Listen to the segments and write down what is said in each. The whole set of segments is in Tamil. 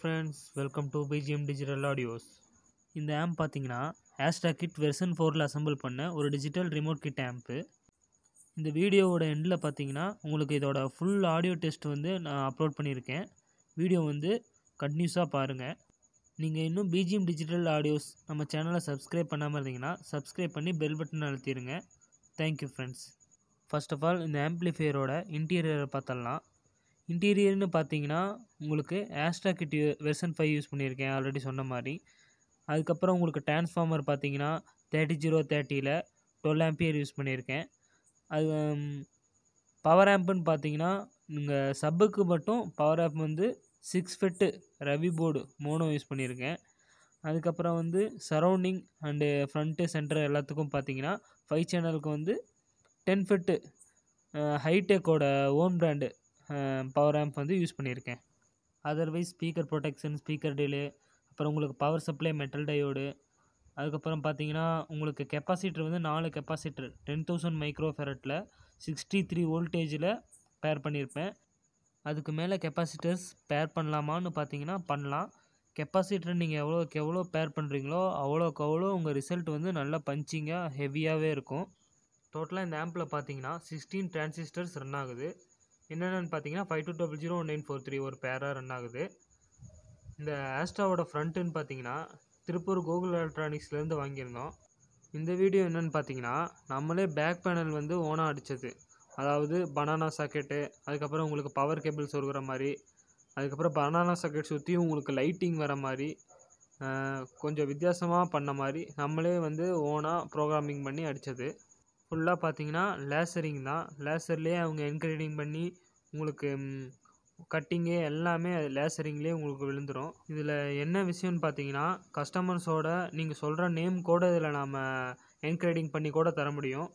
friends welcome to BGM digital audios இந்த ஆம்ப் பார்த்தீங்கன்னா ஹேஷ்டாக் கிட் வெர்சன் ஃபோரில் அசம்பிள் பண்ண ஒரு டிஜிட்டல் ரிமோட் கிட் ஆம்ப்பு இந்த வீடியோவோட எண்டில் பார்த்தீங்கன்னா உங்களுக்கு இதோட ஃபுல் ஆடியோ டெஸ்ட் வந்து நான் அப்லோட் பண்ணியிருக்கேன் வீடியோ வந்து கண்டினியூஸாக பாருங்கள் நீங்கள் இன்னும் பிஜிஎம் டிஜிட்டல் ஆடியோஸ் நம்ம சேனலை சப்ஸ்கிரைப் பண்ணாமல் இருந்தீங்கன்னா சப்ஸ்கிரைப் பண்ணி பெல் பட்டன் அழுத்திடுங்க thank you friends first of all இந்த ஆம்ப்ளிஃபையரோட இன்டீரியரை பார்த்தலாம் இன்டீரியர்னு பார்த்தீங்கன்னா உங்களுக்கு Astra kit version five use பண்ணியிருக்கேன் ஆல்ரெடி சொன்ன மாதிரி அதுக்கப்புறம் உங்களுக்கு டிரான்ஸ்ஃபார்மர் பார்த்தீங்கன்னா தேர்ட்டி ஜீரோ தேர்ட்டியில் டுவெல் ஆம்பியர் யூஸ் பண்ணியிருக்கேன் அது பவர் ஆம்புன்னு பார்த்தீங்கன்னா நீங்கள் சப்புக்கு மட்டும் பவர் ஆம்ப் வந்து six FET Ravi board mono use பண்ணியிருக்கேன் அதுக்கப்புறம் வந்து சரௌண்டிங் அண்டு ஃப்ரண்ட்டு சென்டர் எல்லாத்துக்கும் பார்த்தீங்கன்னா ஃபைவ் சேனலுக்கு வந்து டென் ஃபிட்டு ஹைடெக்கோட ஓன் பிராண்டு பவர் ஆம்ப் வந்து யூஸ் பண்ணியிருக்கேன் otherwise speaker protection speaker delay அப்புறம் உங்களுக்கு பவர் சப்ளை மெட்டல் டயோடு அதுக்கப்புறம் பார்த்தீங்கன்னா உங்களுக்கு கெப்பாசிட்டர் வந்து நாலு capacitor ten thousand micro sixty three வோல்டேஜில் பேர் பண்ணியிருப்பேன் அதுக்கு மேலே கெப்பாசிட்டர்ஸ் பேர் பண்ணலாமான்னு பார்த்தீங்கன்னா பண்ணலாம் கெப்பாசிட்டர் நீங்கள் எவ்வளோக்கு எவ்வளோ பேர் பண்ணுறீங்களோ அவ்வளோக்கு அவ்வளோ உங்கள் ரிசல்ட் வந்து நல்லா பஞ்சிங்காக ஹெவியாகவே இருக்கும் டோட்டலாக இந்த ஆம்பில் பார்த்தீங்கன்னா சிக்ஸ்டீன் டிரான்சிஸ்டர்ஸ் ரன் ஆகுது என்னென்னு பார்த்தீங்கன்னா five two double zero nine four three ஒரு பேராக ரன் ஆகுது இந்த ஆஸ்ட்ராவோட ஃப்ரண்ட்டுன்னு பார்த்தீங்கன்னா திருப்பூர் கூகுள் எலக்ட்ரானிக்ஸ்லேருந்து வாங்கியிருந்தோம் இந்த வீடியோ என்னென்னு பார்த்தீங்கன்னா நம்மளே பேக் பேனல் வந்து ஓனாக அடித்தது அதாவது பனானா சாக்கெட்டு அதுக்கப்புறம் உங்களுக்கு பவர் கேபிள்ஸ் சொருகிற மாதிரி அதுக்கப்புறம் பனானா சாக்கெட் சுற்றியும் உங்களுக்கு லைட்டிங் வர மாதிரி கொஞ்சம் வித்தியாசமாக பண்ண மாதிரி நம்மளே வந்து ஓனாக ப்ரோக்ராமிங் பண்ணி அடித்தது ஃபுல்லாக பார்த்தீங்கன்னா லேசரிங் தான் லேசர்லேயே அவங்க என்கிரேடிங் பண்ணி உங்களுக்கு கட்டிங்கு எல்லாமே லேசரிங்லேயே உங்களுக்கு விழுந்துடும் இதில் என்ன விஷயம்னு பார்த்தீங்கன்னா கஸ்டமர்ஸோட நீங்கள் சொல்கிற நேம் கூட இதில் நாம் என்கிரேடிங் பண்ணி கூட தர முடியும்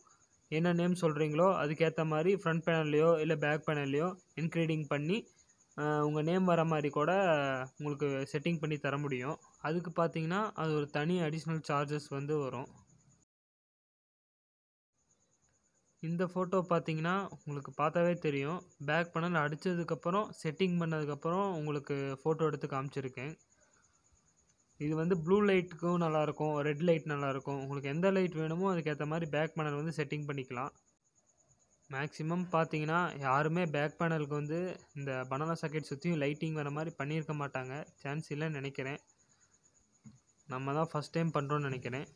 என்ன நேம் சொல்கிறீங்களோ அதுக்கேற்ற மாதிரி ஃப்ரண்ட் பேனல்லையோ இல்லை பேக் பேனல்லையோ என்கிரேடிங் பண்ணி உங்கள் நேம் வர மாதிரி கூட உங்களுக்கு செட்டிங் பண்ணி தர முடியும் அதுக்கு பார்த்தீங்கன்னா அது ஒரு தனி அடிஷ்னல் சார்ஜஸ் வந்து வரும் இந்த ஃபோட்டோ பார்த்தீங்கன்னா உங்களுக்கு பார்த்தாவே தெரியும் பேக் பேனல் அடித்ததுக்கப்புறம் செட்டிங் பண்ணதுக்கப்புறம் உங்களுக்கு ஃபோட்டோ எடுத்து காமிச்சிருக்கேன் இது வந்து ப்ளூ லைட்டுக்கும் நல்லாயிருக்கும் ரெட் லைட் நல்லாயிருக்கும் உங்களுக்கு எந்த லைட் வேணுமோ அதுக்கேற்ற மாதிரி பேக் பேனல் வந்து செட்டிங் பண்ணிக்கலாம் மேக்ஸிமம் பார்த்தீங்கன்னா யாருமே பேக் பேனலுக்கு வந்து இந்த பனானா சாக்கெட் சுற்றியும் லைட்டிங் வர மாதிரி பண்ணியிருக்க மாட்டாங்க சான்ஸ் இல்லைன்னு நினைக்கிறேன் நம்ம தான் ஃபஸ்ட் டைம் பண்ணுறோன்னு நினைக்கிறேன்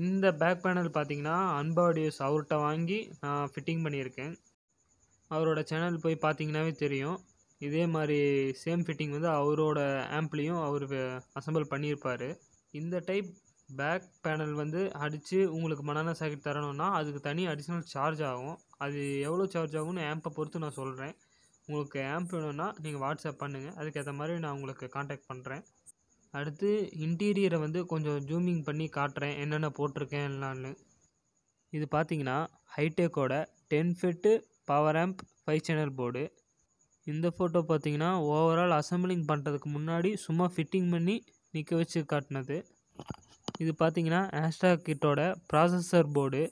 இந்த பேக் பேனல் பார்த்தீங்கன்னா அன்பா அவர்கிட்ட வாங்கி நான் ஃபிட்டிங் பண்ணியிருக்கேன் அவரோட சேனல் போய் பார்த்தீங்கன்னாவே தெரியும் இதே மாதிரி சேம் ஃபிட்டிங் வந்து அவரோட ஆம்ப்லேயும் அவர் அசம்பிள் பண்ணியிருப்பார் இந்த டைப் பேக் பேனல் வந்து அடித்து உங்களுக்கு மணான சாக்கெட் தரணும்னா அதுக்கு தனி அடிஷ்னல் சார்ஜ் ஆகும் அது எவ்வளோ சார்ஜ் ஆகும்னு ஆம்பை பொறுத்து நான் சொல்கிறேன் உங்களுக்கு ஆம்ப் வேணும்னா நீங்கள் வாட்ஸ்அப் பண்ணுங்கள் அதுக்கேற்ற மாதிரி நான் உங்களுக்கு காண்டாக்ட் பண்ணுறேன் அடுத்து இன்டீரியரை வந்து கொஞ்சம் ஜூமிங் பண்ணி காட்டுறேன் என்னென்ன போட்டிருக்கேன் எல்லாம்னு இது பார்த்தீங்கன்னா ஹைடெக்கோட ten FET power amp five channel board இந்த ஃபோட்டோ பார்த்தீங்கன்னா ஓவரால் அசம்பிளிங் பண்ணுறதுக்கு முன்னாடி சும்மா ஃபிட்டிங் பண்ணி நிற்க வச்சு காட்டினது இது பார்த்தீங்கன்னா ஆஸ்ட்ராக் கிட்டோட ப்ராசஸர் போர்டு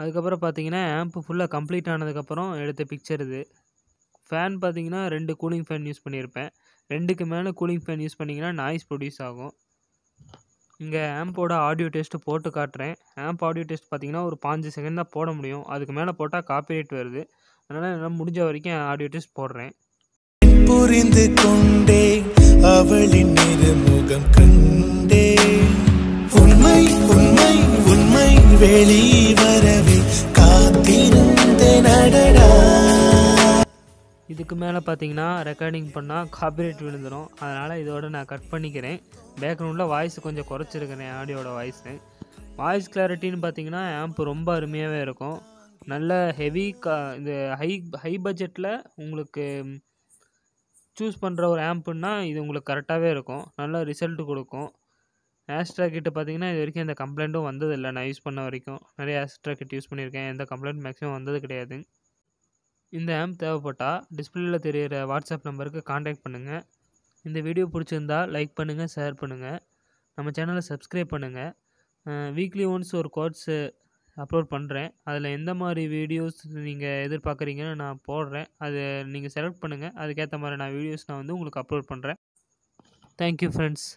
அதுக்கப்புறம் பார்த்தீங்கன்னா ஆம்ப்பு ஃபுல்லாக கம்ப்ளீட் ஆனதுக்கப்புறம் எடுத்த பிக்சர் இது ஃபேன் பார்த்தீங்கன்னா ரெண்டு கூலிங் ஃபேன் யூஸ் பண்ணியிருப்பேன் ரெண்டுக்கு மேலே கூலிங் ஃபேன் யூஸ் பண்ணிங்கன்னா நாய்ஸ் ப்ரொடியூஸ் ஆகும் இங்கே ஆம்போட ஆடியோ டெஸ்ட்டு போட்டு காட்டுறேன் ஆம்ப் ஆடியோ டெஸ்ட் பார்த்திங்கன்னா ஒரு பாஞ்சு செகண்ட் தான் போட முடியும் அதுக்கு மேலே போட்டால் ரேட் வருது அதனால் என்னால் முடிஞ்ச வரைக்கும் ஆடியோ டெஸ்ட் போடுறேன் புரிந்து கொண்டே அவளின் முகம் கண்டே உண்மை உண்மை உண்மை வரவே இதுக்கு மேலே பார்த்தீங்கன்னா ரெக்கார்டிங் பண்ணால் காப்பிரைட் விழுந்துடும் அதனால் இதோட நான் கட் பண்ணிக்கிறேன் பேக்ரவுண்டில் வாய்ஸ் கொஞ்சம் குறைச்சிருக்கிறேன் ஆடியோட வாய்ஸு வாய்ஸ் கிளாரிட்டின்னு பார்த்தீங்கன்னா ஆம்ப் ரொம்ப அருமையாகவே இருக்கும் நல்ல ஹெவி கா இது ஹை ஹை பட்ஜெட்டில் உங்களுக்கு சூஸ் பண்ணுற ஒரு ஆம்ப்புன்னா இது உங்களுக்கு கரெக்டாகவே இருக்கும் நல்ல ரிசல்ட் கொடுக்கும் ஆஸ்ட்ரா கிட்ட பார்த்தீங்கன்னா இது வரைக்கும் எந்த கம்ப்ளைண்ட்டும் வந்ததில்லை நான் யூஸ் பண்ண வரைக்கும் நிறைய ஆஸ்ட்ரா கிட் யூஸ் பண்ணியிருக்கேன் எந்த கம்ப்ளைண்ட் மேக்ஸிமம் வந்தது கிடையாது இந்த ஆம்ப் தேவைப்பட்டால் டிஸ்பிளேயில் தெரிகிற வாட்ஸ்அப் நம்பருக்கு காண்டாக்ட் பண்ணுங்கள் இந்த வீடியோ பிடிச்சிருந்தா லைக் பண்ணுங்கள் ஷேர் பண்ணுங்கள் நம்ம சேனலை சப்ஸ்கிரைப் பண்ணுங்கள் வீக்லி ஒன்ஸ் ஒரு கோட்ஸு அப்லோட் பண்ணுறேன் அதில் எந்த மாதிரி வீடியோஸ் நீங்கள் எதிர்பார்க்குறீங்கன்னு நான் போடுறேன் அது நீங்கள் செலக்ட் பண்ணுங்கள் அதுக்கேற்ற மாதிரி நான் வீடியோஸ் நான் வந்து உங்களுக்கு அப்லோட் பண்ணுறேன் தேங்க்யூ ஃப்ரெண்ட்ஸ்